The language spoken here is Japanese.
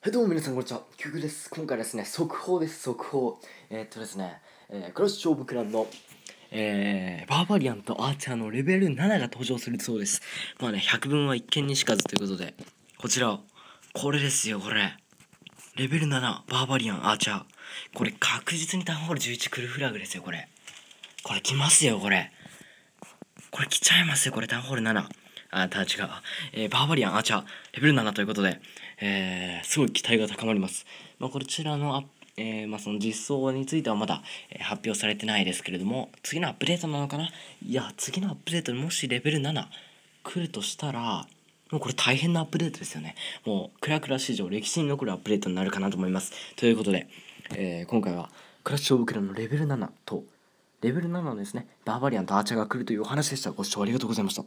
はいどうも皆さんこんにちは、キュグです。今回ですね、速報です、速報。えー、っとですね、えー、クロスシ勝負クランの、えー、バーバリアンとアーチャーのレベル7が登場するそうです。まあね、百分は一見にしかずということで、こちらこれですよ、これ。レベル7、バーバリアン、アーチャー。これ確実にタウンホール11クルフラグですよ、これ。これ来ますよ、これ。これ来ちゃいますよ、これ、タウンホール7。あ、た違う。えー、バーバリアンアーチャー、レベル7ということで、えー、すごい期待が高まります。まあ、こちらのアップえー、まあ、その実装についてはまだ、え発表されてないですけれども次のアップデートなのかないや次のアップデートにもしレベル7来るとしたらもうこれ大変なアップデートですよねもうクラクラ史上歴史に残るアップデートになるかなと思いますということで、えー、今回はクラッシュオブクラのレベル7とレベル7のですねバーバリアンとアーチャーが来るというお話でしたご視聴ありがとうございました